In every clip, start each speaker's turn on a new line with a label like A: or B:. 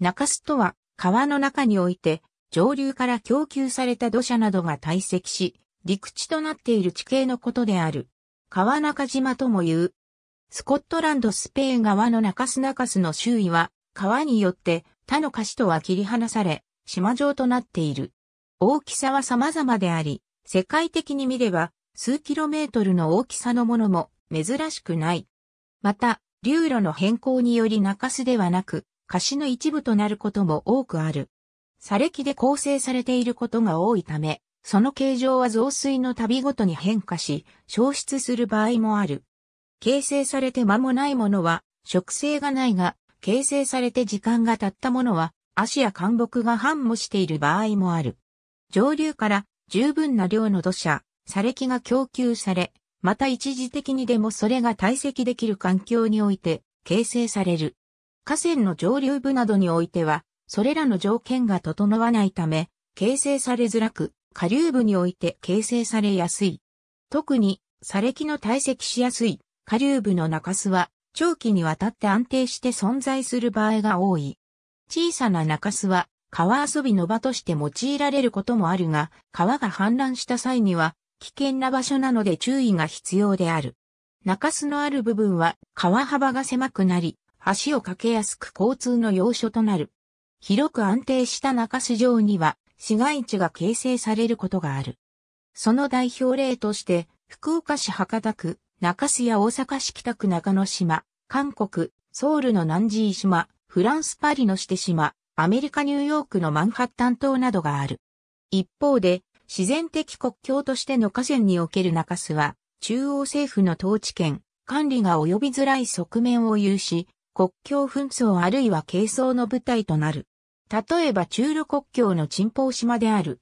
A: 中州とは、川の中において、上流から供給された土砂などが堆積し、陸地となっている地形のことである。川中島とも言う。スコットランドスペイン側の中州中州の周囲は、川によって他の貸しとは切り離され、島状となっている。大きさは様々であり、世界的に見れば、数キロメートルの大きさのものも珍しくない。また、流路の変更により中州ではなく、貸しの一部となることも多くある。砂礫で構成されていることが多いため、その形状は増水の度ごとに変化し、消失する場合もある。形成されて間もないものは、植生がないが、形成されて時間が経ったものは、足や干木が繁茂している場合もある。上流から十分な量の土砂、砂礫が供給され、また一時的にでもそれが堆積できる環境において形成される。河川の上流部などにおいては、それらの条件が整わないため、形成されづらく、下流部において形成されやすい。特に、砂礫の堆積しやすい下流部の中洲は、長期にわたって安定して存在する場合が多い。小さな中洲は、川遊びの場として用いられることもあるが、川が氾濫した際には、危険な場所なので注意が必要である。中洲のある部分は川幅が狭くなり、橋を架けやすく交通の要所となる。広く安定した中洲城には市街地が形成されることがある。その代表例として、福岡市博多区、中洲や大阪市北区中野島、韓国、ソウルの南寺島、フランスパリのして島、アメリカニューヨークのマンハッタン島などがある。一方で、自然的国境としての河川における中洲は、中央政府の統治権、管理が及びづらい側面を有し、国境紛争あるいは係争の舞台となる。例えば中露国境の沈宝島である。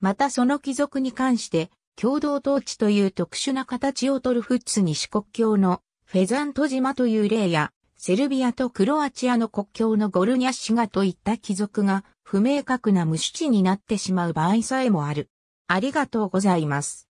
A: またその貴族に関して、共同統治という特殊な形をとるフッツ西国境のフェザント島という例や、セルビアとクロアチアの国境のゴルニャシガといった貴族が不明確な無主地になってしまう場合さえもある。ありがとうございます。